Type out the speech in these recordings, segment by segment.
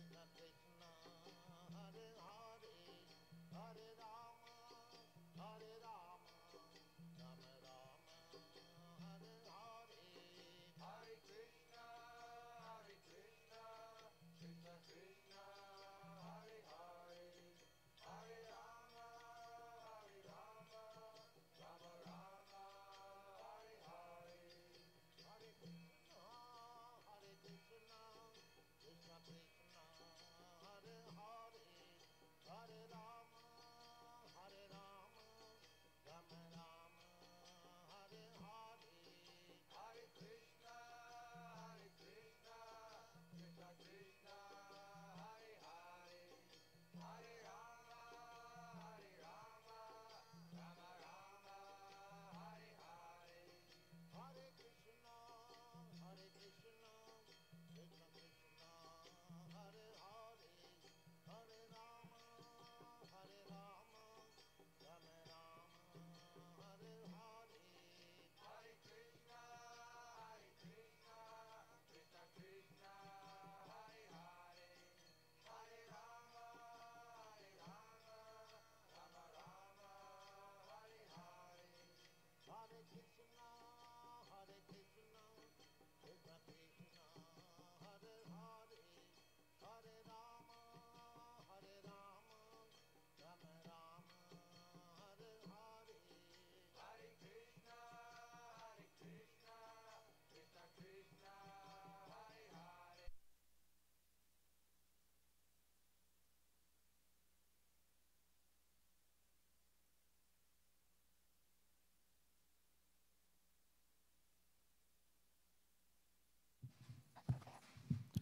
Hare Hare Hare Rama, Hare Rama.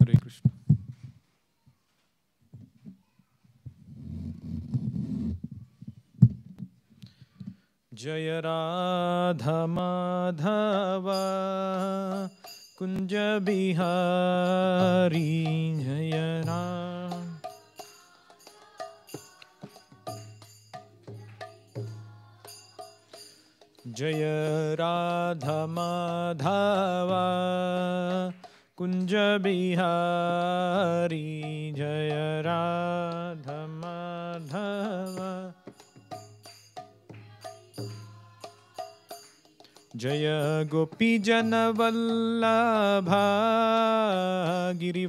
हरे कृष्ण जय राधा माधव कुंज बिहारी जय राम जय राधा माधवा कुञ्जबिहारी जय राधमाधम जय गोपीजनवल्लभा Girivardhari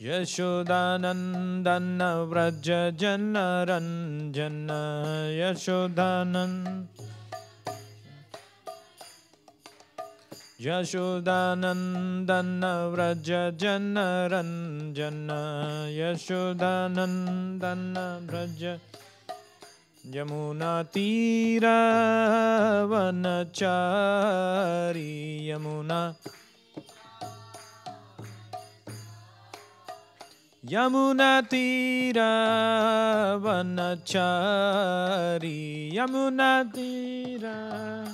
Yashodhana, Yashodhanandana Yashodhana, Janaranjana Yashodhanan Yashodhanandana Yashodhana, Janaranjana Yashodhanandana Vraja Yamunatira Vanachari Yamunatira Yamunatira Vanachari Yamunatira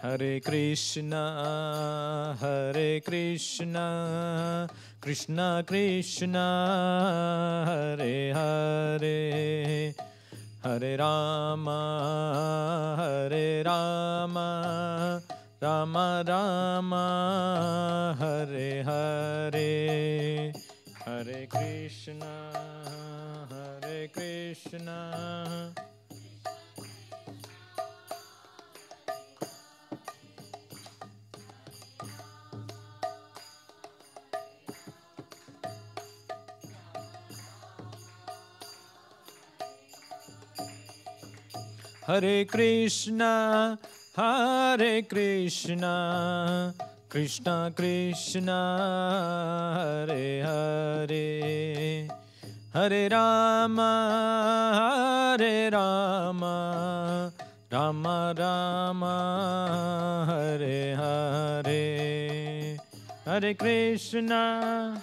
Hare Krishna Hare Krishna Krishna Krishna Hare Hare Hare Rama Hare Rama Ram Rama हरे हरे हरे कृष्ण हरे कृष्ण हरे Krishna Hare Krishna, Krishna Krishna, Hare Hare, Hare Rama, Hare Rama, Rama Rama, Hare Hare, Hare Krishna.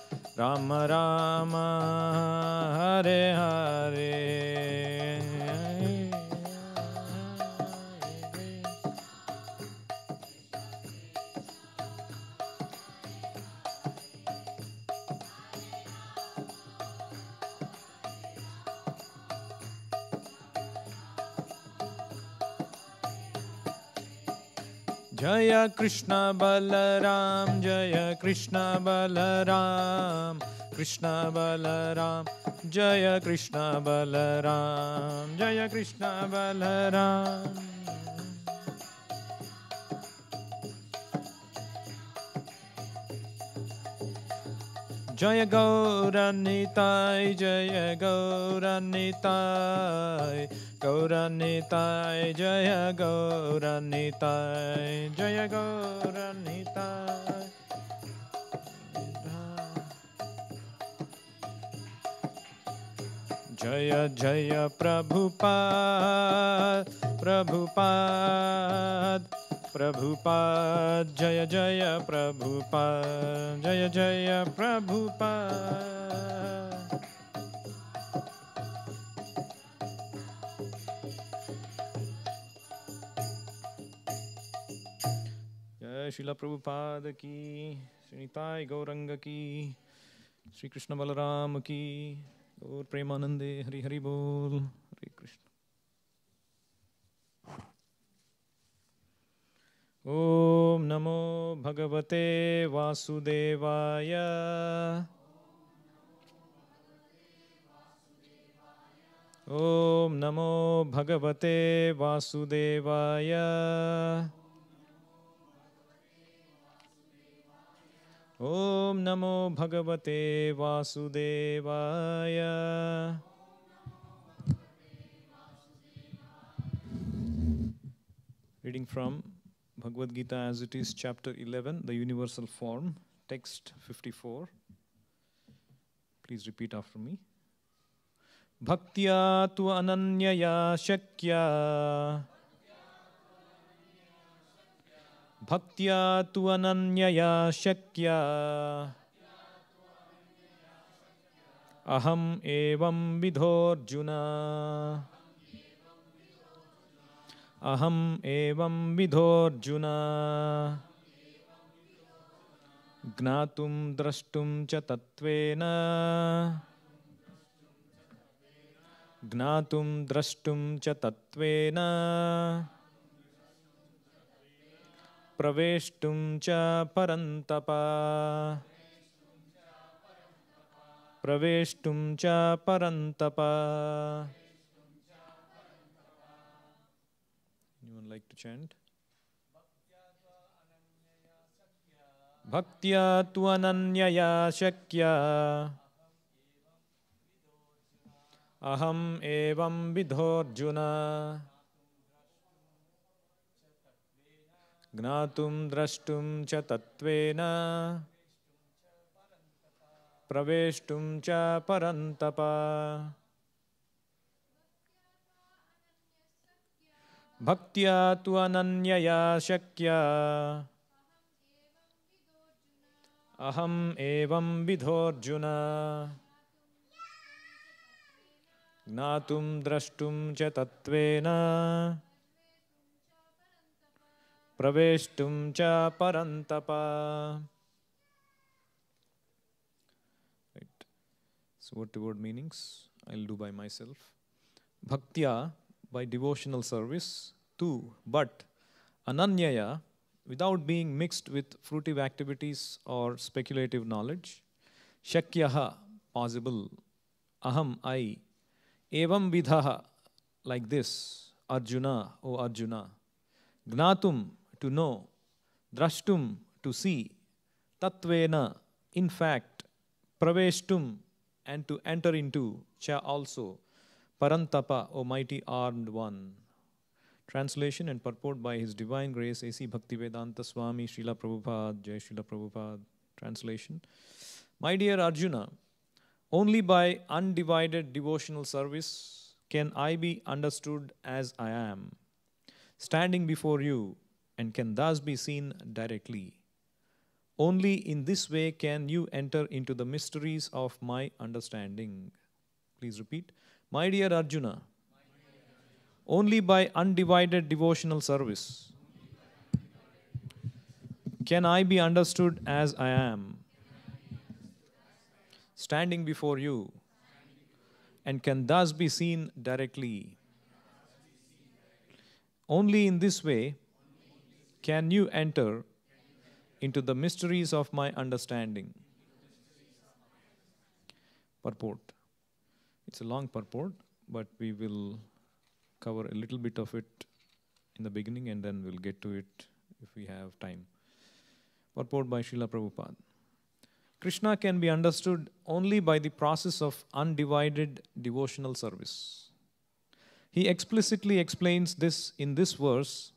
Ram Ram Hare Hare जय कृष्ण बलराम जय कृष्ण बलराम कृष्ण बलराम जय कृष्ण बलराम जय कृष्ण बलराम जय गौरनिताय जय गौरन्निताय गौरन्निताय जय गौरन्निताय जय गौरन्निता जय जय प्रभुपा प्रभुपा प्रभुपाद जय जय प्रभुपाद जय जय प्रभुपाद शिला प्रभुपाद की श्रीताय गौरंग की श्री कृष्ण बलराम की और प्रेमानंदे हरि हरि बोल हरे कृष्ण ओम नमो भगवते वासुदेवाय ओम नमो भगवते वासुदेवाय ओम नमो भगवते वासुदेवाय reading from Bhagavad Gita as it is, chapter 11, the universal form, text 54. Please repeat after me. Bhaktya tu ananyaya shakya. Bhaktya tu ananyaya shakya. Aham evam juna. अहम एवं विधोर्जुन ज्ञात द्रष्टुम च तत्व ज्ञात द्रष्टुम च तत्व प्रवेशुम च परन्तप प्रवेशुम च परन्तप like to chant? Bhaktya tu ananyaya shakya Aham evam vidhorjuna Gnatum drashtum cha tatvena Praveshtum cha parantapa भक्तिया तु अनन्यया शक्या अहम एवं विधोर्जुन ज्ञातुं द्रष्टुं च तत्त्वेन प्रवेष्टुं च परन्तप right. so what the word meanings i'll do by myself by devotional service too, but ananyaya, without being mixed with fruitive activities or speculative knowledge, shakyaha, possible, aham, I, evam vidhaha, like this, Arjuna, O Arjuna, gnatum, to know, drashtum, to see, tatvena, in fact, praveshtum, and to enter into, cha also, Parantapa, O mighty armed one. Translation and purport by His Divine Grace A.C. Bhaktivedanta Swami Srila Prabhupada, Jai Srila Prabhupada. Translation My dear Arjuna, only by undivided devotional service can I be understood as I am, standing before you, and can thus be seen directly. Only in this way can you enter into the mysteries of my understanding. Please repeat. My dear Arjuna, only by undivided devotional service can I be understood as I am, standing before you, and can thus be seen directly. Only in this way can you enter into the mysteries of my understanding. Purport. It's a long purport, but we will cover a little bit of it in the beginning and then we'll get to it if we have time. Purport by Srila Prabhupada. Krishna can be understood only by the process of undivided devotional service. He explicitly explains this in this verse,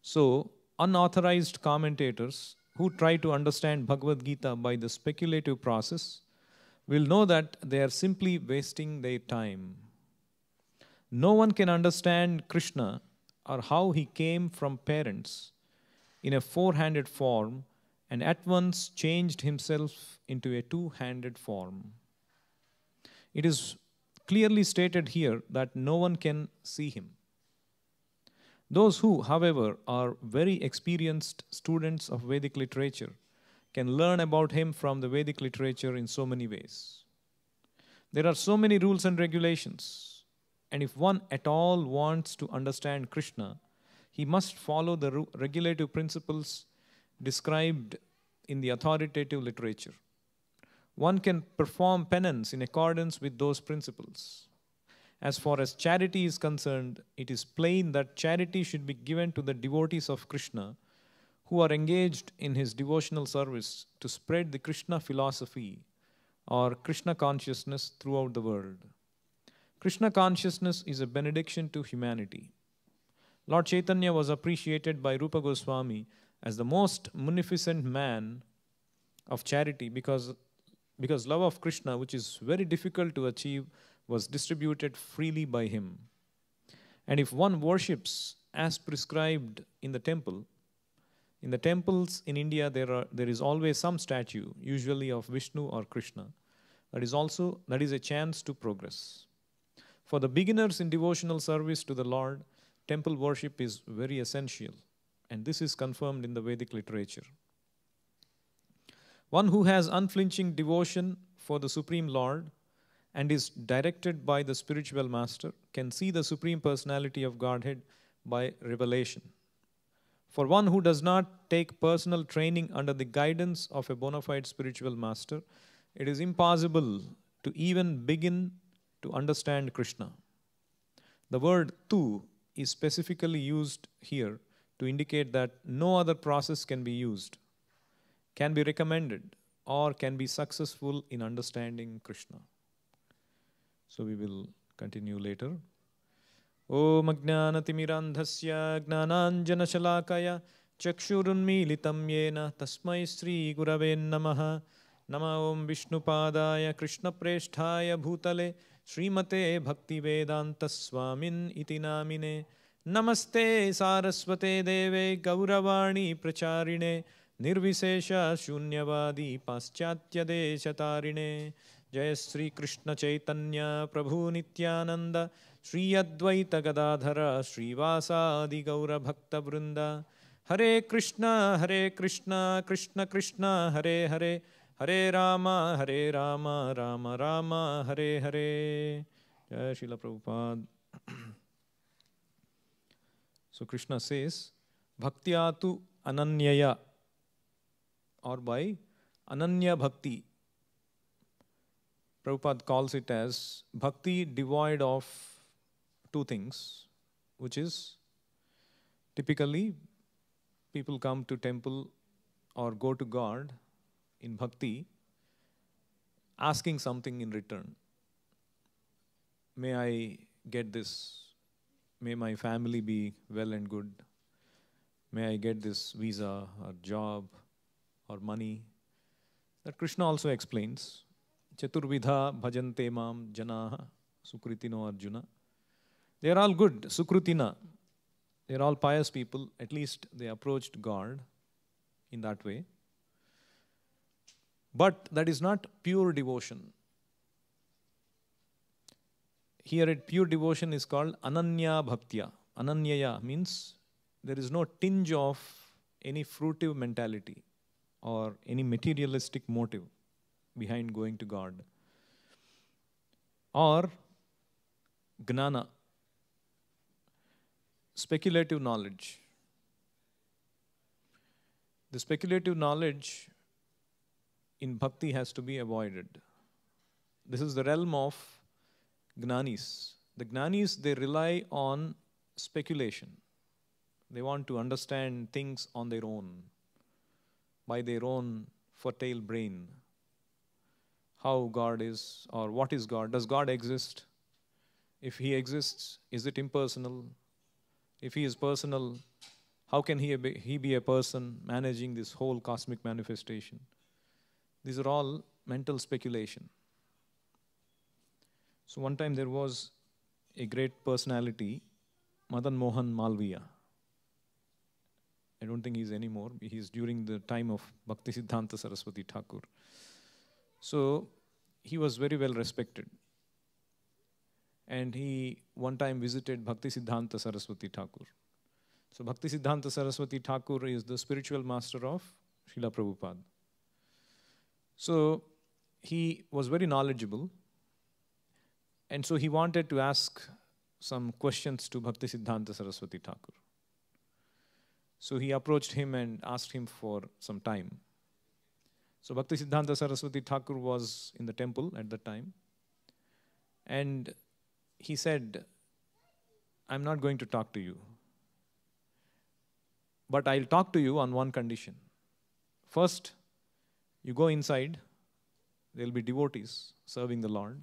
so unauthorized commentators who try to understand Bhagavad Gita by the speculative process will know that they are simply wasting their time. No one can understand Krishna or how he came from parents in a four handed form and at once changed himself into a two handed form. It is clearly stated here that no one can see him. Those who, however, are very experienced students of Vedic literature can learn about him from the Vedic literature in so many ways. There are so many rules and regulations, and if one at all wants to understand Krishna, he must follow the regulative principles described in the authoritative literature. One can perform penance in accordance with those principles. As far as charity is concerned, it is plain that charity should be given to the devotees of Krishna who are engaged in his devotional service to spread the Krishna philosophy or Krishna consciousness throughout the world. Krishna consciousness is a benediction to humanity. Lord Chaitanya was appreciated by Rupa Goswami as the most munificent man of charity because, because love of Krishna, which is very difficult to achieve, was distributed freely by him. And if one worships as prescribed in the temple, in the temples in India, there, are, there is always some statue, usually of Vishnu or Krishna. That is also that is a chance to progress. For the beginners in devotional service to the Lord, temple worship is very essential, and this is confirmed in the Vedic literature. One who has unflinching devotion for the Supreme Lord and is directed by the spiritual master can see the Supreme Personality of Godhead by revelation. For one who does not take personal training under the guidance of a bona fide spiritual master, it is impossible to even begin to understand Krishna. The word tu is specifically used here to indicate that no other process can be used, can be recommended, or can be successful in understanding Krishna. So we will continue later. ओम ज्ञानतिमिरान्धस्य ज्ञानाञ्जनशलाकय चक्षुरुन्मीलितं येन तस्मै श्रीगुरवे नमः नम ॐ विष्णुपादाय कृष्णप्रेष्ठाय भूतले श्रीमते भक्तिवेदान्तस्वामिन् इति नामिने नमस्ते सारस्वते देवे गौरवाणी प्रचारिणे निर्विशेषशून्यवादी पाश्चात्यदेशतारिणे जय श्री कृष्ण चैतन्य प्रभु नित्यानंद श्री अद्वैत गदाधर श्रीवासादि गौर भक्त वृंद हरे कृष्ण हरे कृष्ण कृष्ण कृष्ण हरे हरे हरे राम हरे राम राम राम हरे हरे जय शिल प्रभुपाद सो कृष्ण सेस भक्तिया तु अनन्यया और बाय अनन्य भक्ति Prabhupada calls it as bhakti devoid of two things, which is typically people come to temple or go to God in bhakti asking something in return. May I get this? May my family be well and good? May I get this visa or job or money? That Krishna also explains Chaturvidha bhajante mam janaha sukritino arjuna. They are all good, sukritina. They are all pious people. At least they approached God in that way. But that is not pure devotion. Here, at pure devotion is called ananya bhaktya. Ananyaya means there is no tinge of any fruitive mentality or any materialistic motive. behind going to God. Or gnana, speculative knowledge. The speculative knowledge in bhakti has to be avoided. This is the realm of gnanis. The gnanis, they rely on speculation. They want to understand things on their own, by their own fertile brain how God is or what is God. Does God exist? If He exists, is it impersonal? If He is personal, how can He be, he be a person managing this whole cosmic manifestation? These are all mental speculation. So, one time there was a great personality, Madan Mohan Malviya. I don't think he's anymore. He's during the time of Bhaktisiddhanta Saraswati Thakur. So he was very well respected. And he one time visited Bhakti Siddhanta Saraswati Thakur. So Bhakti Siddhanta Saraswati Thakur is the spiritual master of Srila Prabhupada. So he was very knowledgeable. And so he wanted to ask some questions to Bhakti Siddhanta Saraswati Thakur. So he approached him and asked him for some time. So Bhakti Siddhanta Saraswati Thakur was in the temple at that time. And he said, I'm not going to talk to you. But I'll talk to you on one condition. First, you go inside, there'll be devotees serving the Lord.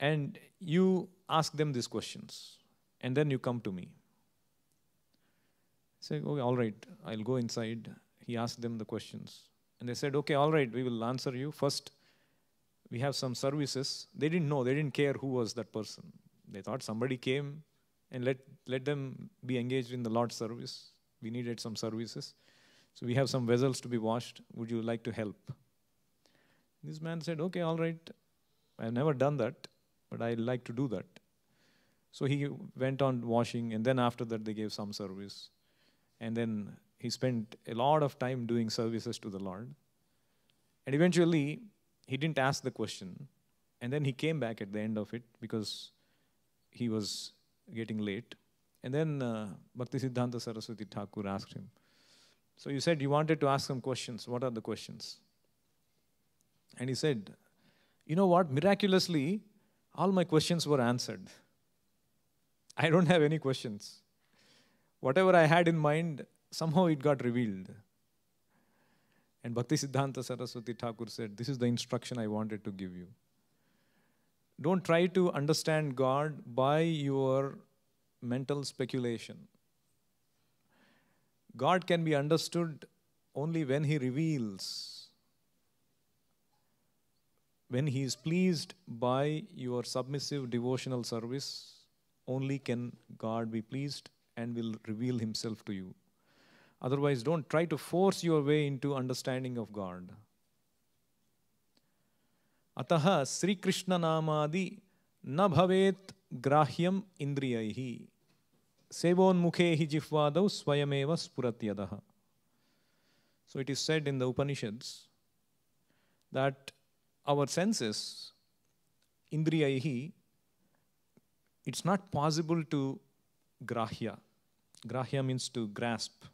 And you ask them these questions. And then you come to me. Say, okay, all right, I'll go inside. He asked them the questions. And they said, okay, all right, we will answer you. First, we have some services. They didn't know, they didn't care who was that person. They thought somebody came and let, let them be engaged in the Lord's service. We needed some services. So we have some vessels to be washed. Would you like to help? This man said, okay, all right. I've never done that, but i like to do that. So he went on washing, and then after that, they gave some service. And then he spent a lot of time doing services to the Lord. And eventually, he didn't ask the question. And then he came back at the end of it because he was getting late. And then uh, Bhakti Siddhanta Saraswati Thakur asked him, So you said you wanted to ask some questions. What are the questions? And he said, You know what? Miraculously, all my questions were answered. I don't have any questions. Whatever I had in mind, somehow it got revealed. And Bhaktisiddhanta Saraswati Thakur said, This is the instruction I wanted to give you. Don't try to understand God by your mental speculation. God can be understood only when He reveals, when He is pleased by your submissive devotional service. Only can God be pleased and will reveal Himself to you. Otherwise, don't try to force your way into understanding of God. Sri अतः श्रीकृष्णनामादि न भवेत् ग्राह्यम् इन्द्रियैः सेवोन्मुखैः जिह्वादौ स्वयमेव स्फुरत्यदः So it is said in the Upanishads that our senses, indriyaihi, it's not possible to grahya. Grahya means to grasp.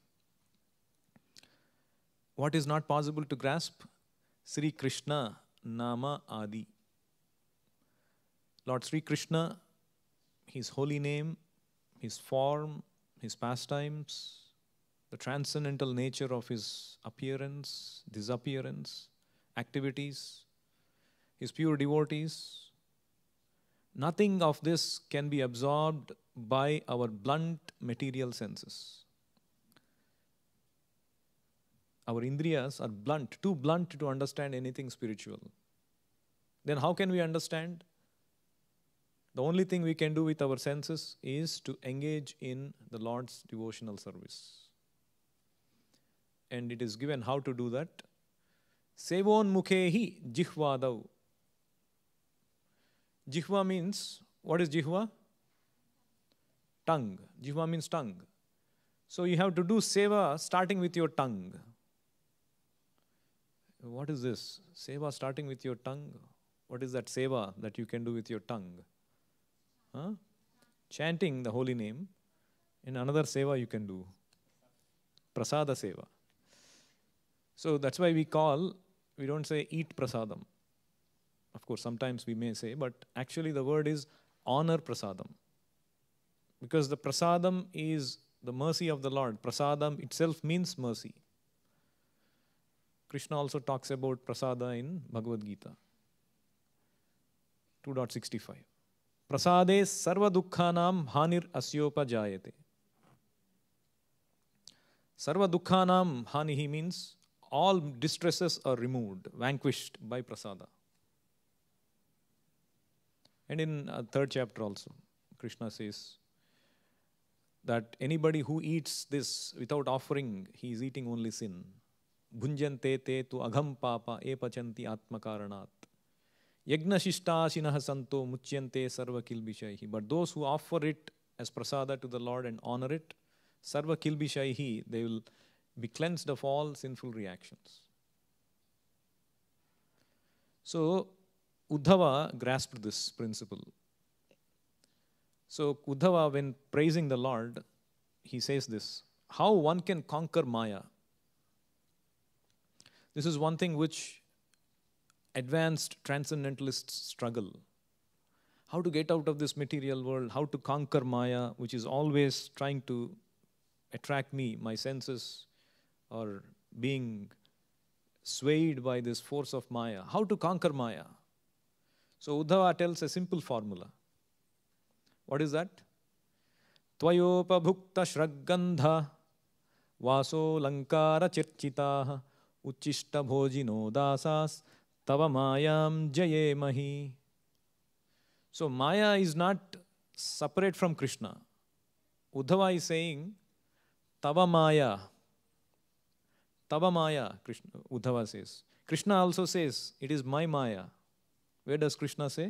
What is not possible to grasp? Sri Krishna Nama Adi. Lord Sri Krishna, His holy name, His form, His pastimes, the transcendental nature of His appearance, disappearance, activities, His pure devotees, nothing of this can be absorbed by our blunt material senses our indriyas are blunt, too blunt to understand anything spiritual. Then how can we understand? The only thing we can do with our senses is to engage in the Lord's devotional service. And it is given how to do that. Sevon mukehi jihvadav. Jihva means, what is jihva? Tongue. Jihva means tongue. So you have to do seva starting with your tongue. What is this? Seva starting with your tongue? What is that seva that you can do with your tongue? Huh? Chanting the holy name. In another seva you can do. Prasada seva. So that's why we call, we don't say eat prasadam. Of course, sometimes we may say, but actually the word is honor prasadam. Because the prasadam is the mercy of the Lord. Prasadam itself means mercy. Krishna also talks about prasada in Bhagavad Gita 2.65. Prasade sarva dukkhanam hanir asyopa jayate. Sarva dukkhanam hanihi means all distresses are removed, vanquished by prasada. And in uh, third chapter also, Krishna says that anybody who eats this without offering, he is eating only sin. ಭುಂಜಂತೆ ತೇ ತು ಅಘಂ ಪಾಪ ಏ ಪಚಂತಿ ಆತ್ಮಕಾರಣಾತ್ ಯಜ್ಞಶಿಷ್ಟಾಶಿನಃ ಸಂತೋ ಮುಚ್ಯಂತೆ ಸರ್ವ ಕಿಲ್ಬಿಷೈಹಿ but those who offer it as prasada to the lord and honour it ಸರ್ವ be cleansed of all sinful reactions. So, Uddhava grasped this principle. So, Uddhava, when praising the Lord, he says this how one can conquer Maya this is one thing which advanced transcendentalists struggle. How to get out of this material world, how to conquer Maya, which is always trying to attract me, my senses are being swayed by this force of Maya. How to conquer Maya? So Uddhava tells a simple formula. What is that? Tvayopabhukta shragandha vaso lankara chirchitaha उच्चिष्ट भोजिनो दासास तव मायाम जये मही so maya is not separate from Krishna Uddhava is saying तव माया तव माया Krishna Uddhava says Krishna also says it is my maya where does Krishna say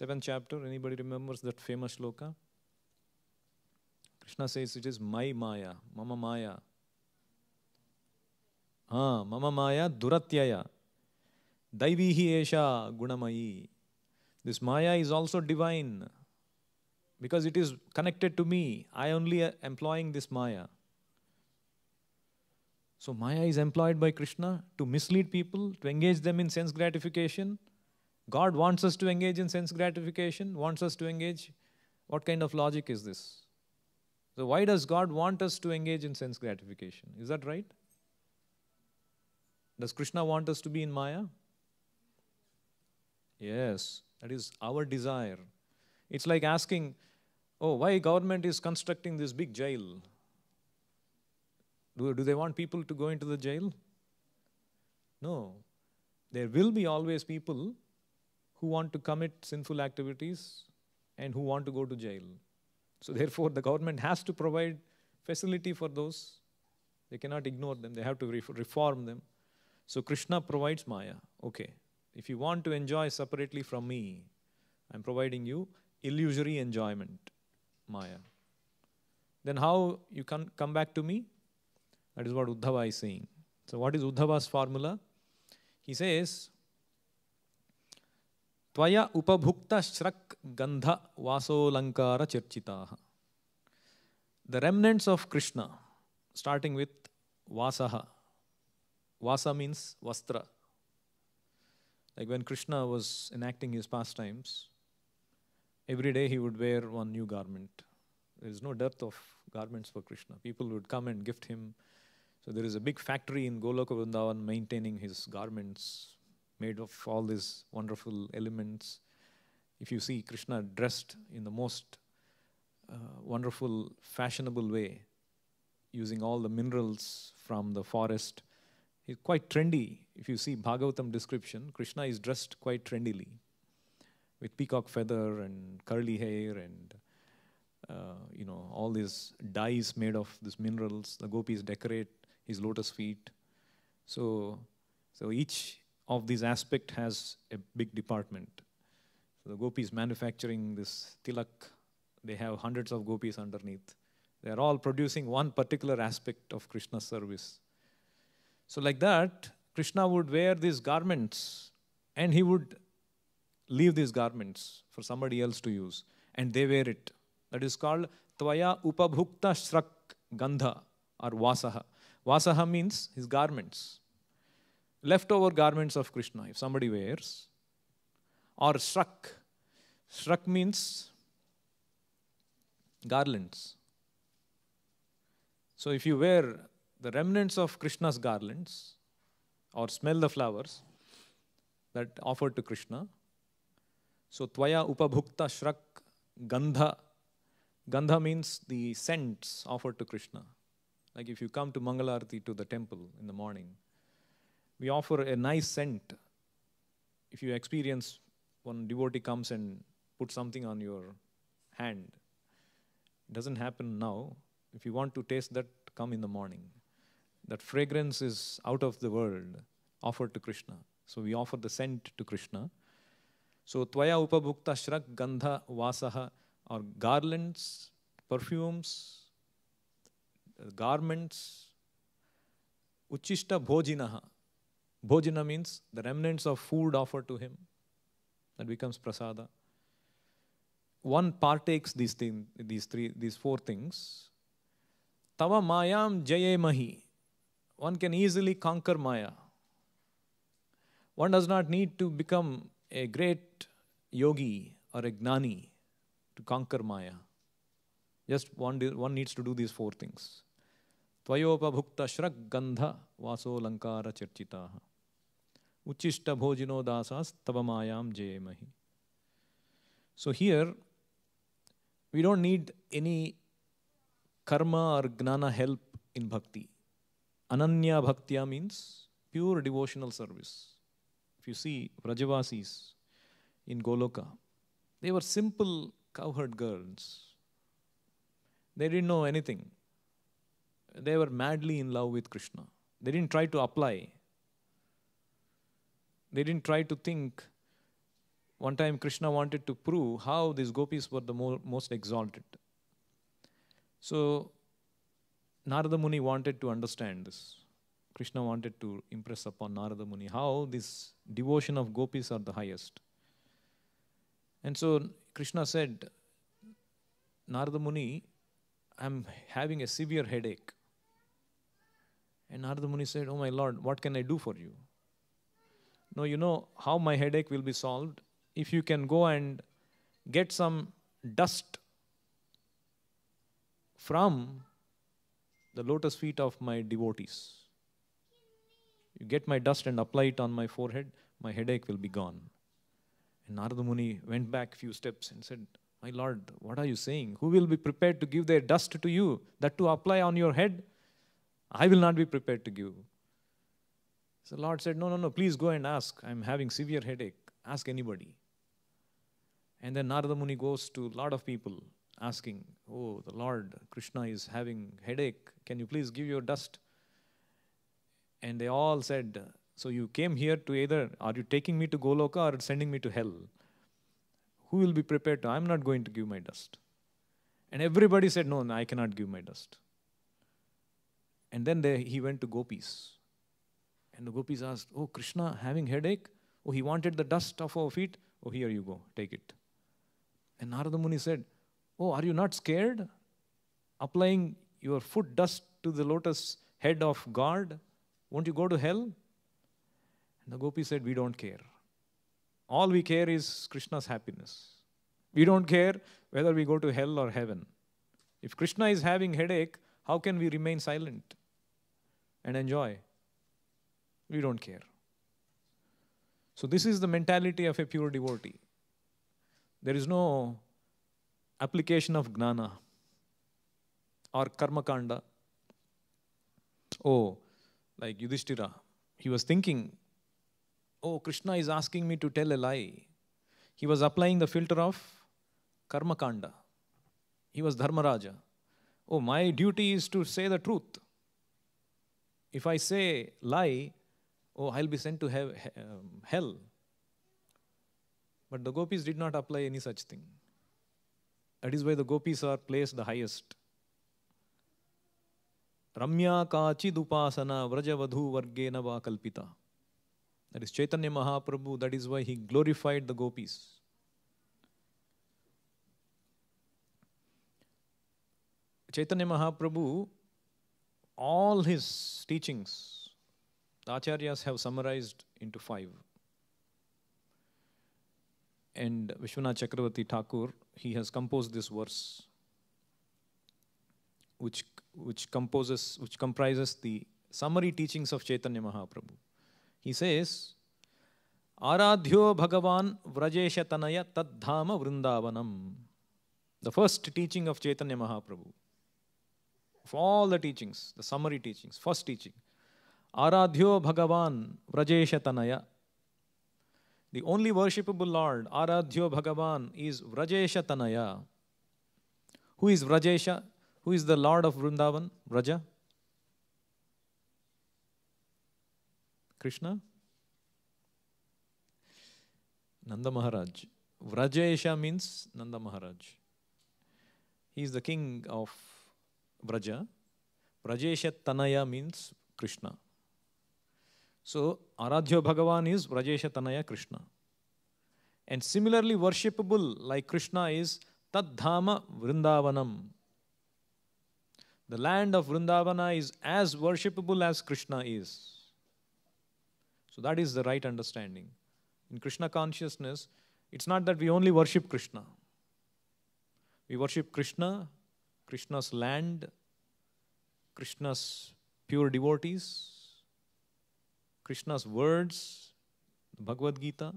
seventh chapter anybody remembers that famous shloka Krishna says it is my maya मम माया ಹಾಂ ಮಮ ಮಾಯಾ ದುರತ್ಯಯ ದೈವೀಹಿ ಏಷಾ ಗುಣಮಯಿ this maya is also divine because it is connected to me I only employing this Maya. So Maya is employed by Krishna to mislead people, to engage them in sense gratification. God wants us to engage in sense gratification, wants us to engage. What kind of logic is this? So, why does God want us to engage in sense gratification? Is that right? Does Krishna want us to be in Maya? Yes, that is our desire. It's like asking, oh, why government is constructing this big jail? Do, do they want people to go into the jail? No. There will be always people who want to commit sinful activities and who want to go to jail. So therefore, the government has to provide facility for those. They cannot ignore them. They have to reform them. So Krishna provides Maya. Okay, if you want to enjoy separately from me, I'm providing you illusory enjoyment, Maya. Then how you can come back to me? That is what Uddhava is saying. So what is Uddhava's formula? He says, Tvaya upabhukta shrak gandha vasolankara chirchitaha. The remnants of Krishna, starting with Vasaha, Vasa means Vastra. Like when Krishna was enacting his pastimes, every day he would wear one new garment. There is no dearth of garments for Krishna. People would come and gift him. So there is a big factory in Goloka Vrindavan maintaining his garments made of all these wonderful elements. If you see Krishna dressed in the most uh, wonderful, fashionable way, using all the minerals from the forest, He's quite trendy. If you see Bhagavatam description, Krishna is dressed quite trendily with peacock feather and curly hair and uh, you know all these dyes made of these minerals. The gopis decorate his lotus feet. So, so each of these aspect has a big department. So the gopis manufacturing this tilak, they have hundreds of gopis underneath. They are all producing one particular aspect of Krishna's service. So, like that, Krishna would wear these garments and he would leave these garments for somebody else to use and they wear it. That is called Tvaya Upabhukta Shrak Gandha or Vasaha. Vasaha means his garments, leftover garments of Krishna, if somebody wears. Or Shrak. Shrak means garlands. So if you wear the remnants of Krishna's garlands or smell the flowers that offered to Krishna. So Tvaya Upabhukta Shrak Gandha. Gandha means the scents offered to Krishna. Like if you come to Mangalarti to the temple in the morning, we offer a nice scent. If you experience one devotee comes and puts something on your hand, it doesn't happen now. If you want to taste that, come in the morning that fragrance is out of the world, offered to Krishna. So we offer the scent to Krishna. So Tvaya Upabhukta Shrak Gandha Vasaha are garlands, perfumes, garments. Uchishta Bhojinaha. Bhojina means the remnants of food offered to him. That becomes prasada. One partakes these, thing, these, three, these four things. Tava mayam jayamahi one can easily conquer Maya. One does not need to become a great yogi or a gnani to conquer Maya. Just one, one needs to do these four things. Tvayopabhukta shrak gandha vaso lankara chirchitaha. Uchishta bhojino dasas tavamayam jayamahi. So here, we don't need any karma or gnana help in bhakti. Ananya Bhaktya means pure devotional service. If you see Rajavasis in Goloka, they were simple cowherd girls. They didn't know anything. They were madly in love with Krishna. They didn't try to apply. They didn't try to think. One time Krishna wanted to prove how these gopis were the more, most exalted. So Narada Muni wanted to understand this. Krishna wanted to impress upon Narada Muni how this devotion of gopis are the highest. And so Krishna said, Narada Muni, I'm having a severe headache. And Narada Muni said, Oh my lord, what can I do for you? No, you know how my headache will be solved? If you can go and get some dust from the lotus feet of my devotees. You get my dust and apply it on my forehead, my headache will be gone. And Narada Muni went back a few steps and said, My Lord, what are you saying? Who will be prepared to give their dust to you, that to apply on your head? I will not be prepared to give. So Lord said, No, no, no, please go and ask. I'm having severe headache. Ask anybody. And then Narada Muni goes to a lot of people asking, oh, the Lord, Krishna is having headache. Can you please give your dust? And they all said, so you came here to either, are you taking me to Goloka or sending me to hell? Who will be prepared to, I'm not going to give my dust. And everybody said, no, I cannot give my dust. And then they, he went to Gopis. And the Gopis asked, oh, Krishna having headache? Oh, he wanted the dust of our feet? Oh, here you go, take it. And Narada Muni said, Oh, are you not scared? Applying your foot dust to the lotus head of God? Won't you go to hell? And the gopi said, We don't care. All we care is Krishna's happiness. We don't care whether we go to hell or heaven. If Krishna is having headache, how can we remain silent and enjoy? We don't care. So this is the mentality of a pure devotee. There is no application of gnana or karmakanda. Oh, like Yudhishthira, he was thinking, oh, Krishna is asking me to tell a lie. He was applying the filter of karmakanda. He was Dharmaraja. Oh, my duty is to say the truth. If I say lie, oh, I'll be sent to um, hell. But the gopis did not apply any such thing. That is why the gopis are placed the highest. Ramya kachidupasana vrajavadhu vargena va That is Chaitanya Mahaprabhu. That is why he glorified the gopis. Chaitanya Mahaprabhu, all his teachings, the acharyas have summarized into five and Vishwanath Chakravarti Thakur, he has composed this verse, which, which, composes, which comprises the summary teachings of Chaitanya Mahaprabhu. He says, Aradhyo Bhagavan Vrajeshatanaya Taddhama Vrindavanam. The first teaching of Chaitanya Mahaprabhu. Of all the teachings, the summary teachings, first teaching. Aradhyo Bhagavan Vrajeshatanaya the only worshipable Lord, Aradhyo Bhagavan, is Vrajesha Tanaya. Who is Vrajesha? Who is the Lord of Vrindavan? Raja. Krishna? Nanda Maharaj. Vrajesha means Nanda Maharaj. He is the king of Vraja. Vrajesha Tanaya means Krishna. So Aradhya Bhagavan is Rajeshatanaya Krishna. And similarly worshipable like Krishna is Tadhama Vrindavanam. The land of Vrindavana is as worshipable as Krishna is. So that is the right understanding. In Krishna consciousness, it's not that we only worship Krishna. We worship Krishna, Krishna's land, Krishna's pure devotees, Krishna's words, Bhagavad Gita,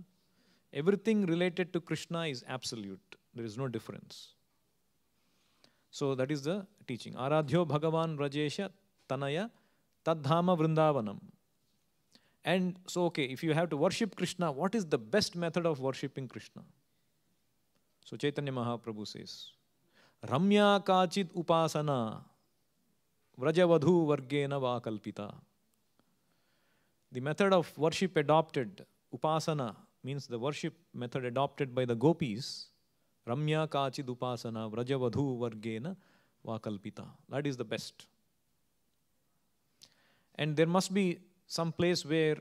everything related to Krishna is absolute. There is no difference. So that is the teaching. Aradhyo Bhagavan Rajesha Tanaya Tadhama Vrindavanam. And so, okay, if you have to worship Krishna, what is the best method of worshipping Krishna? So Chaitanya Mahaprabhu says, Ramya Kachit Upasana Vrajavadhu Vargena Vakalpita. The method of worship adopted, upasana, means the worship method adopted by the gopis, Ramya Kachid Upasana Vrajavadhu Vargena Vakalpita. That is the best. And there must be some place where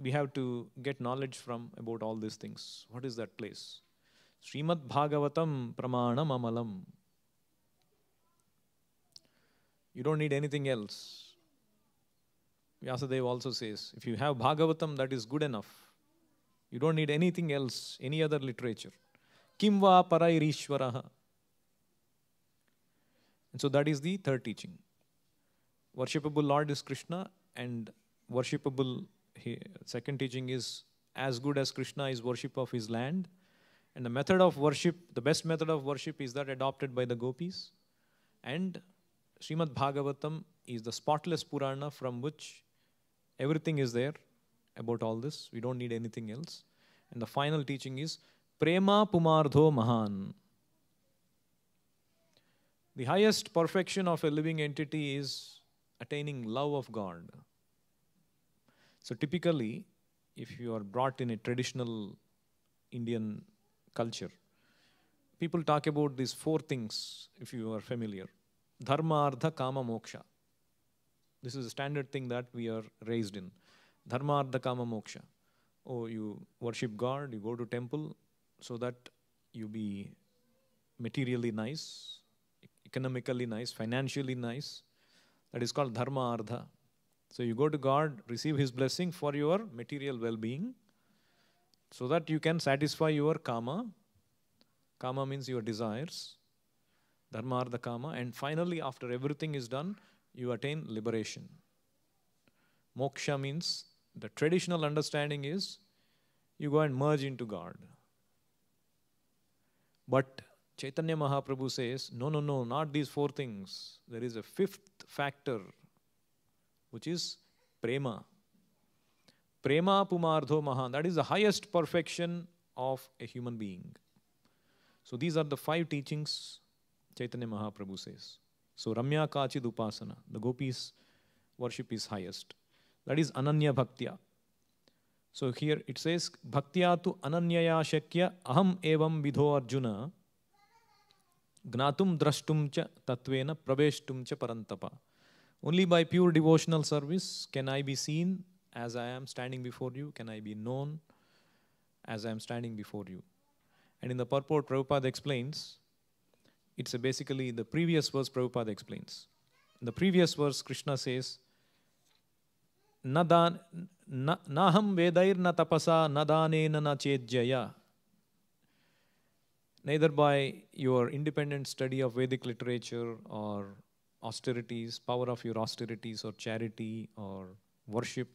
we have to get knowledge from about all these things. What is that place? Srimad Bhagavatam Pramanam Amalam. You don't need anything else. Vyasadeva also says, if you have Bhagavatam, that is good enough. You don't need anything else, any other literature. Kimva parairishvaraha. And so that is the third teaching. Worshipable Lord is Krishna, and worshipable second teaching is as good as Krishna is worship of his land. And the method of worship, the best method of worship is that adopted by the gopis. And Srimad Bhagavatam is the spotless Purana from which Everything is there about all this. We don't need anything else. And the final teaching is Prema Pumardho Mahan. The highest perfection of a living entity is attaining love of God. So typically, if you are brought in a traditional Indian culture, people talk about these four things if you are familiar dharma, artha, kama, moksha. This is a standard thing that we are raised in. Dharma, Ardha, Kama, Moksha. Oh, you worship God, you go to temple so that you be materially nice, economically nice, financially nice. That is called Dharma, Ardha. So you go to God, receive His blessing for your material well being so that you can satisfy your Kama. Kama means your desires. Dharma, Ardha, Kama. And finally, after everything is done, you attain liberation. Moksha means the traditional understanding is you go and merge into God. But Chaitanya Mahaprabhu says, no, no, no, not these four things. There is a fifth factor, which is prema. Prema Pumardho Maha, that is the highest perfection of a human being. So these are the five teachings Chaitanya Mahaprabhu says. So Ramya Kachid Upasana, the gopis worship is highest. That is Ananya Bhaktya. So here it says, Bhaktya tu ananyaya shakya aham evam vidho arjuna gnatum drashtum cha tatvena praveshtum cha parantapa. Only by pure devotional service can I be seen as I am standing before you, can I be known as I am standing before you. And in the purport, Prabhupada explains it's basically the previous verse Prabhupada explains. In the previous verse, Krishna says, Naham na tapasa nadanena na chedjaya. Neither by your independent study of Vedic literature or austerities, power of your austerities or charity or worship,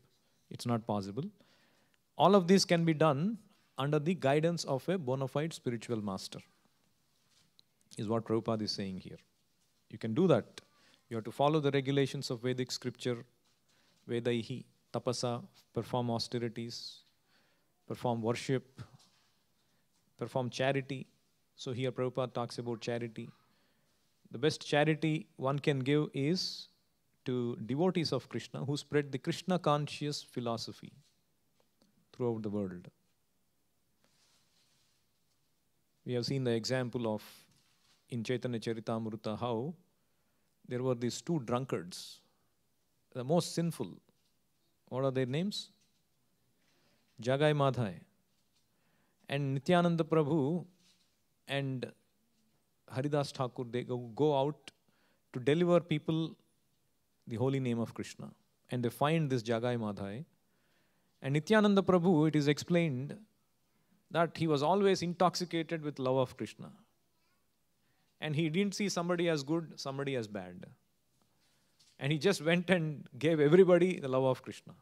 it's not possible. All of this can be done under the guidance of a bona fide spiritual master is what Prabhupada is saying here. You can do that. You have to follow the regulations of Vedic scripture, Vedaihi, tapasa, perform austerities, perform worship, perform charity. So here Prabhupada talks about charity. The best charity one can give is to devotees of Krishna who spread the Krishna conscious philosophy throughout the world. We have seen the example of in Chaitanya Charitamrita how there were these two drunkards, the most sinful. What are their names? Jagai Madhai. And Nityananda Prabhu and Haridas Thakur, they go, go out to deliver people the holy name of Krishna. And they find this Jagai Madhai. And Nityananda Prabhu, it is explained that he was always intoxicated with love of Krishna and he didn't see somebody as good, somebody as bad. And he just went and gave everybody the love of Krishna.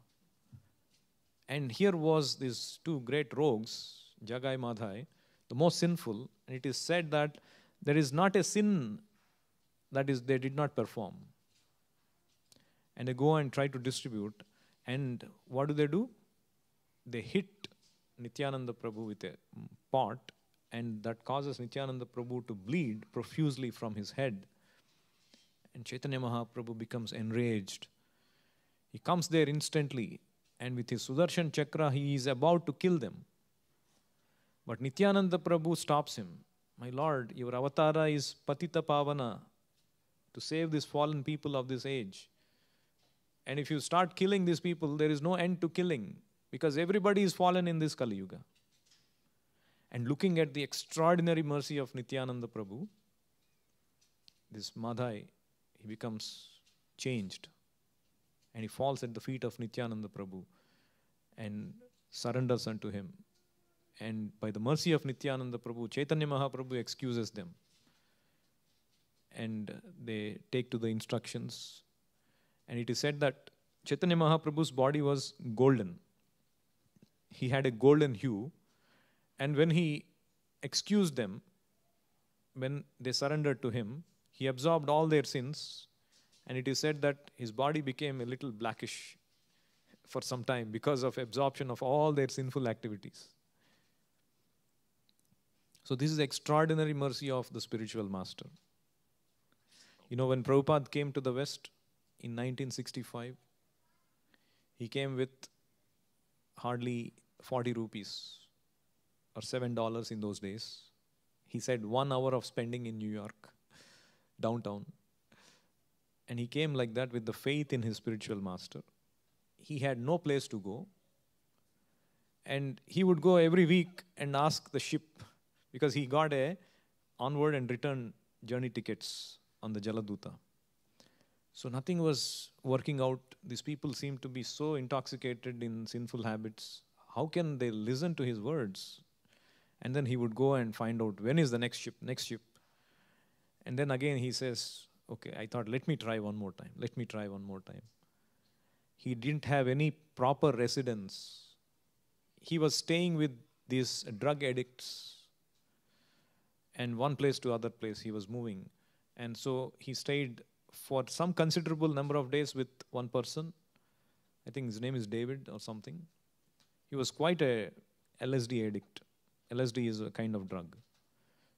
And here was these two great rogues, Jagai Madhai, the most sinful, and it is said that there is not a sin that is they did not perform. And they go and try to distribute, and what do they do? They hit Nityananda Prabhu with a pot and that causes Nityananda Prabhu to bleed profusely from his head. And Chaitanya Mahaprabhu becomes enraged. He comes there instantly, and with his Sudarshan Chakra, he is about to kill them. But Nityananda Prabhu stops him. My Lord, your avatara is Patita Pavana to save these fallen people of this age. And if you start killing these people, there is no end to killing because everybody is fallen in this Kali Yuga and looking at the extraordinary mercy of Nityananda Prabhu, this Madhai, he becomes changed and he falls at the feet of Nityananda Prabhu and surrenders unto him. And by the mercy of Nityananda Prabhu, Chaitanya Mahaprabhu excuses them. And they take to the instructions. And it is said that Chaitanya Mahaprabhu's body was golden. He had a golden hue and when he excused them, when they surrendered to him, he absorbed all their sins. And it is said that his body became a little blackish for some time because of absorption of all their sinful activities. So this is extraordinary mercy of the spiritual master. You know, when Prabhupada came to the West in 1965, he came with hardly 40 rupees or $7 in those days. He said, one hour of spending in New York, downtown. And he came like that with the faith in his spiritual master. He had no place to go. And he would go every week and ask the ship because he got a onward and return journey tickets on the Jaladuta. So nothing was working out. These people seemed to be so intoxicated in sinful habits. How can they listen to his words? and then he would go and find out when is the next ship, next ship. And then again he says, okay, I thought, let me try one more time, let me try one more time. He didn't have any proper residence. He was staying with these drug addicts and one place to other place he was moving. And so he stayed for some considerable number of days with one person. I think his name is David or something. He was quite a LSD addict. LSD is a kind of drug.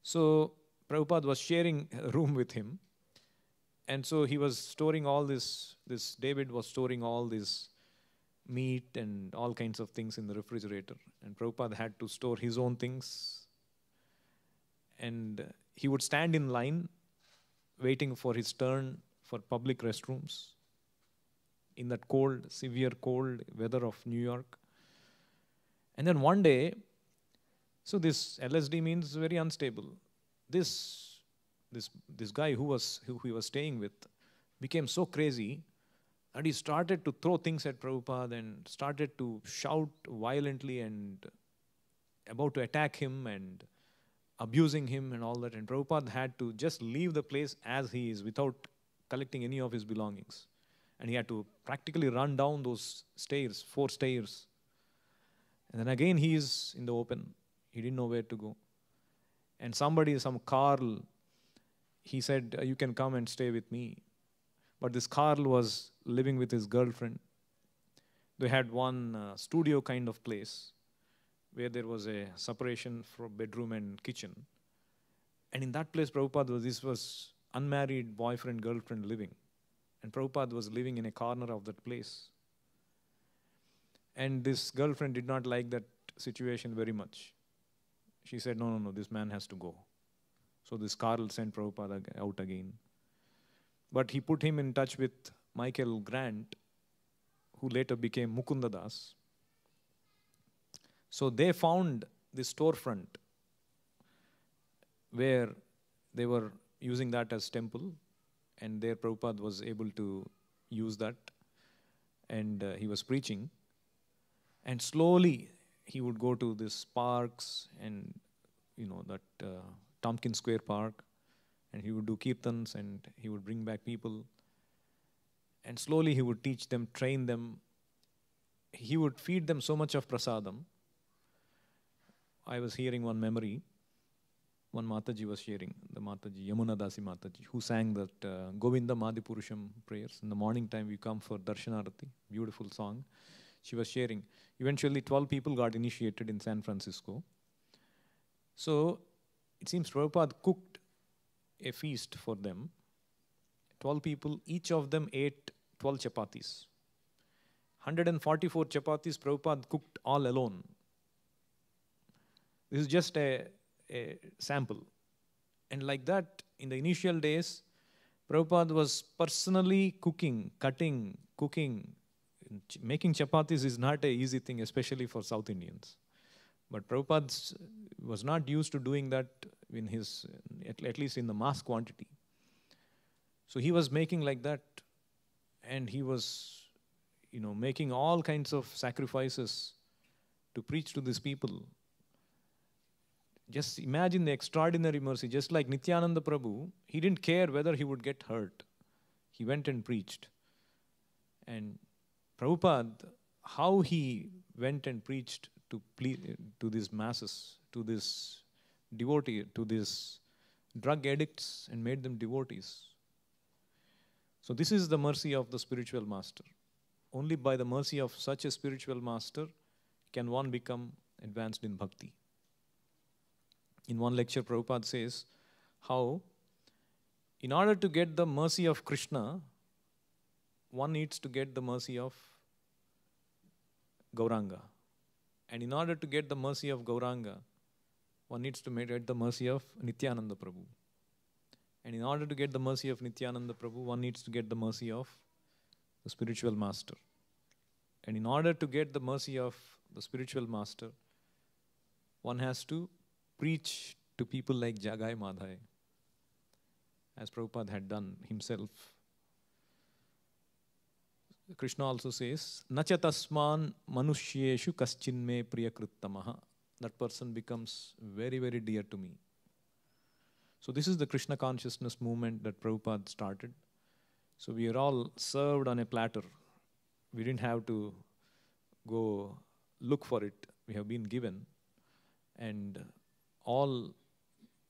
So Prabhupada was sharing a room with him. And so he was storing all this, this David was storing all this meat and all kinds of things in the refrigerator. And Prabhupada had to store his own things. And he would stand in line waiting for his turn for public restrooms in that cold, severe cold weather of New York. And then one day, so this LSD means very unstable. This, this, this guy who, was, who he was staying with became so crazy and he started to throw things at Prabhupada and started to shout violently and about to attack him and abusing him and all that. And Prabhupada had to just leave the place as he is without collecting any of his belongings. And he had to practically run down those stairs, four stairs. And then again, he is in the open. He didn't know where to go. And somebody, some Carl, he said, uh, You can come and stay with me. But this Carl was living with his girlfriend. They had one uh, studio kind of place where there was a separation for bedroom and kitchen. And in that place, Prabhupada was, this was unmarried boyfriend, girlfriend living. And Prabhupada was living in a corner of that place. And this girlfriend did not like that situation very much she said, no, no, no, this man has to go. So this Carl sent Prabhupada out again. But he put him in touch with Michael Grant, who later became Mukundadas. So they found this storefront where they were using that as temple, and there Prabhupada was able to use that, and uh, he was preaching. And slowly he would go to these parks and you know that uh, Tompkins Square Park, and he would do kirtans and he would bring back people. And slowly he would teach them, train them. He would feed them so much of prasadam. I was hearing one memory. One Mataji was sharing, the Mataji, Yamuna Dasi Mataji, who sang that uh, Govinda Madhupurusham prayers. In the morning time, we come for Darshanarati, beautiful song she was sharing. Eventually, 12 people got initiated in San Francisco. So it seems Prabhupada cooked a feast for them. 12 people, each of them ate 12 chapatis. 144 chapatis Prabhupada cooked all alone. This is just a, a sample. And like that, in the initial days, Prabhupada was personally cooking, cutting, cooking, making chapatis is not an easy thing, especially for South Indians. But Prabhupada was not used to doing that in his, at, at least in the mass quantity. So he was making like that, and he was, you know, making all kinds of sacrifices to preach to these people. Just imagine the extraordinary mercy. Just like Nityananda Prabhu, he didn't care whether he would get hurt. He went and preached. And Prabhupada, how he went and preached to, to these masses, to this devotee, to these drug addicts and made them devotees. So this is the mercy of the spiritual master. Only by the mercy of such a spiritual master can one become advanced in bhakti. In one lecture, Prabhupada says how, in order to get the mercy of Krishna, one needs to get the mercy of Gauranga. And in order to get the mercy of Gauranga, one needs to get the mercy of Nityananda Prabhu. And in order to get the mercy of Nityananda Prabhu, one needs to get the mercy of the spiritual master. And in order to get the mercy of the spiritual master, one has to preach to people like Jagai Madhai, as Prabhupada had done himself Krishna also says, Nacha manushyeshu kaschinme priyakrittamaha. That person becomes very, very dear to me. So this is the Krishna consciousness movement that Prabhupada started. So we are all served on a platter. We didn't have to go look for it. We have been given. And all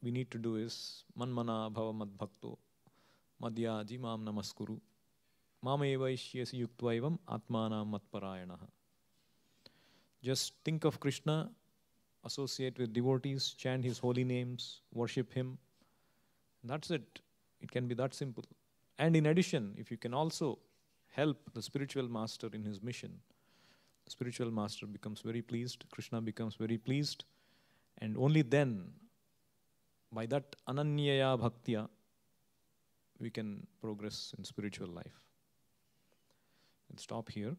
we need to do is manmana bhava madbhakto madhya jimam namaskuru. Mamevaisyasi yuktvaevam atmanam Matparayana. Just think of Krishna, associate with devotees, chant his holy names, worship him. That's it. It can be that simple. And in addition, if you can also help the spiritual master in his mission, the spiritual master becomes very pleased, Krishna becomes very pleased, and only then, by that ananyaya bhaktya, we can progress in spiritual life will stop here.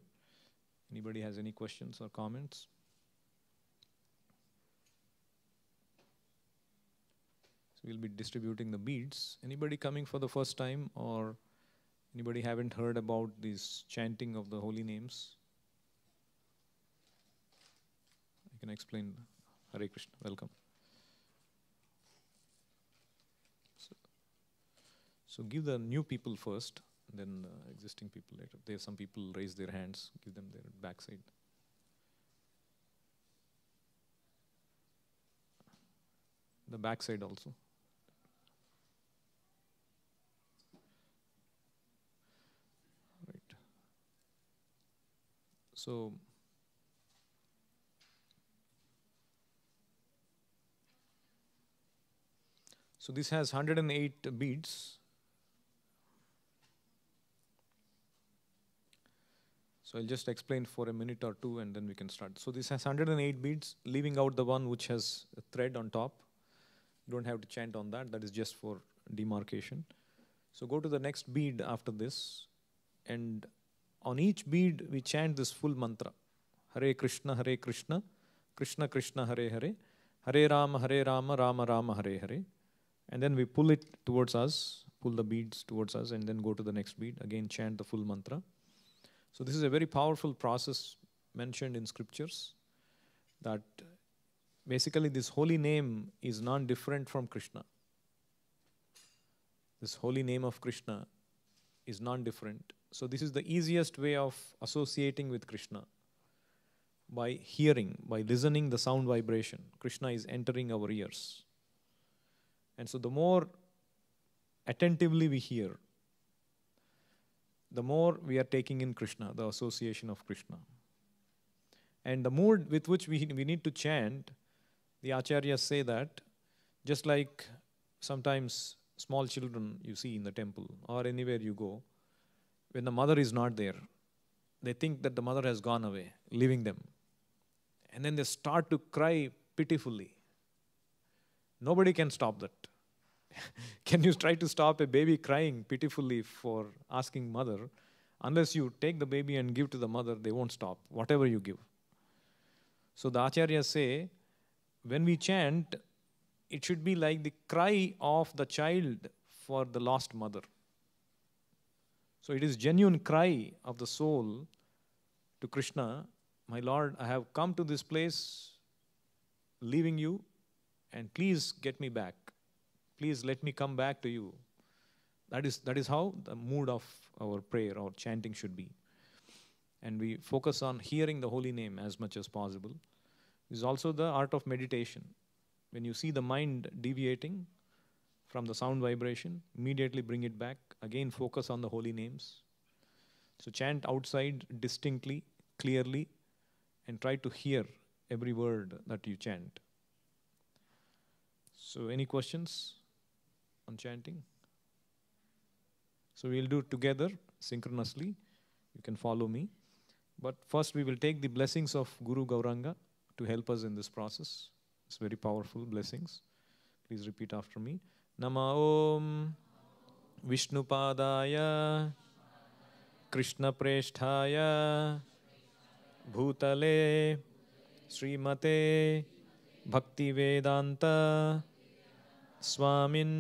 Anybody has any questions or comments? So we'll be distributing the beads. Anybody coming for the first time or anybody haven't heard about this chanting of the holy names? I can explain. Hare Krishna, welcome. So, so give the new people first then uh, existing people later. There, some people raise their hands, give them their backside. The backside also. Right. So. So this has 108 beads I'll just explain for a minute or two and then we can start. So this has 108 beads, leaving out the one which has a thread on top. You don't have to chant on that, that is just for demarcation. So go to the next bead after this and on each bead we chant this full mantra. Hare Krishna, Hare Krishna, Krishna Krishna, Hare Hare, Hare Rama, Hare Rama, Rama Rama, Hare Hare. And then we pull it towards us, pull the beads towards us and then go to the next bead, again chant the full mantra. So this is a very powerful process mentioned in scriptures that basically this holy name is non different from Krishna. This holy name of Krishna is non different. So this is the easiest way of associating with Krishna by hearing, by listening the sound vibration. Krishna is entering our ears. And so the more attentively we hear, the more we are taking in Krishna, the association of Krishna. And the mood with which we, we need to chant, the acharyas say that, just like sometimes small children you see in the temple or anywhere you go, when the mother is not there, they think that the mother has gone away, leaving them. And then they start to cry pitifully. Nobody can stop that. can you try to stop a baby crying pitifully for asking mother? Unless you take the baby and give to the mother, they won't stop, whatever you give. So the acharyas say, when we chant, it should be like the cry of the child for the lost mother. So it is genuine cry of the soul to Krishna, my Lord, I have come to this place leaving you and please get me back. Please let me come back to you. That is, that is how the mood of our prayer or chanting should be. And we focus on hearing the holy name as much as possible. It is is also the art of meditation. When you see the mind deviating from the sound vibration, immediately bring it back. Again, focus on the holy names. So chant outside distinctly, clearly, and try to hear every word that you chant. So, any questions? on chanting? So we'll do together synchronously. You can follow me. But first we will take the blessings of Guru Gauranga to help us in this process. It's very powerful blessings. Please repeat after me. Nama Om Vishnupadaya Krishna Preshthaya Bhutale Srimate Bhakti Vedanta स्वामिन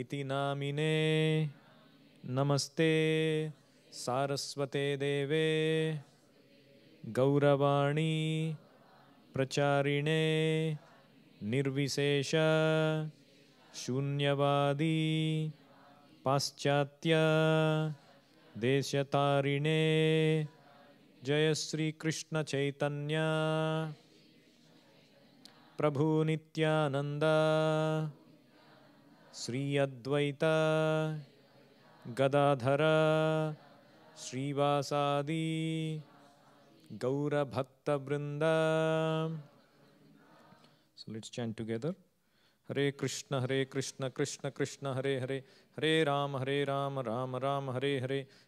इति नामिने नमस्ते सारस्वते देवे गौरवाणी प्रचारिणे निर्विशेष शून्यवादी पाश्चात्य देशतारिणे जय श्री कृष्ण चैतन्य प्रभु नित्यानंद श्री अद्वैत गदाधर श्रीवासादि गौरभक्तवृंद सो लेट्स चैंट टुगेदर हरे कृष्ण हरे कृष्ण कृष्ण कृष्ण हरे हरे हरे राम हरे राम राम राम हरे, हरे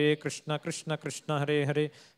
हरे कृष्ण कृष्ण कृष्ण हरे हरे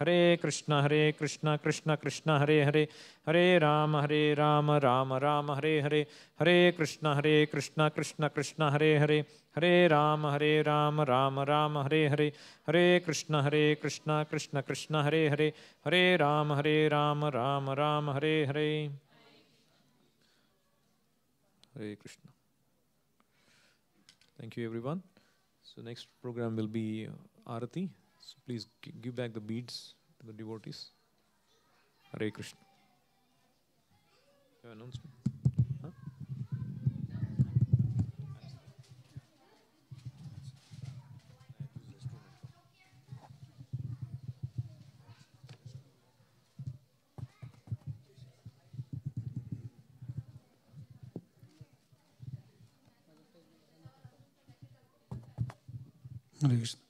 हरे कृष्ण हरे कृष्ण कृष्ण कृष्ण हरे हरे हरे राम हरे राम राम राम हरे हरे हरे कृष्ण हरे कृष्ण कृष्ण कृष्ण हरे हरे हरे राम हरे राम राम राम हरे हरे हरे कृष्ण हरे कृष्ण कृष्ण कृष्ण हरे हरे हरे राम हरे राम राम राम हरे हरे हरे Krishna thank you everyone so next program will be aarti So please give back the beads to the devotees. Hare Krishna. Your announcement. Hare Krishna.